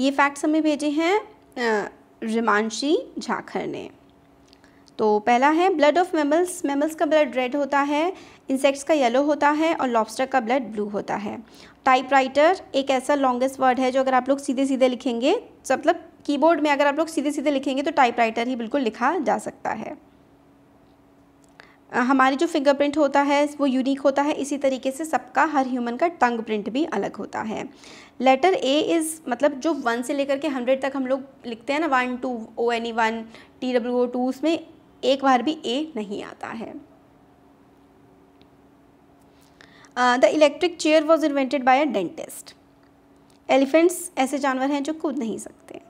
ये फैक्ट्स हमें भेजे हैं रिमांशी झाखर ने तो पहला है ब्लड ऑफ मेमल्स मेमल्स का ब्लड रेड होता है इंसेक्ट्स का येलो होता है और लॉबस्टर का ब्लड ब्लू होता है टाइपराइटर एक ऐसा लॉन्गेस्ट वर्ड है जो अगर आप लोग सीधे सीधे लिखेंगे मतलब कीबोर्ड में अगर आप लोग सीधे सीधे लिखेंगे तो टाइपराइटर ही बिल्कुल लिखा जा सकता है हमारी जो फिंगरप्रिंट होता है वो यूनिक होता है इसी तरीके से सबका हर ह्यूमन का टंग प्रिंट भी अलग होता है लेटर ए इज़ मतलब जो वन से लेकर के हंड्रेड तक हम लोग लिखते हैं ना one two O N E one T W O two उसमें एक बार भी ए नहीं आता है the electric chair was invented by a dentist elephants ऐसे जानवर हैं जो कूद नहीं सकते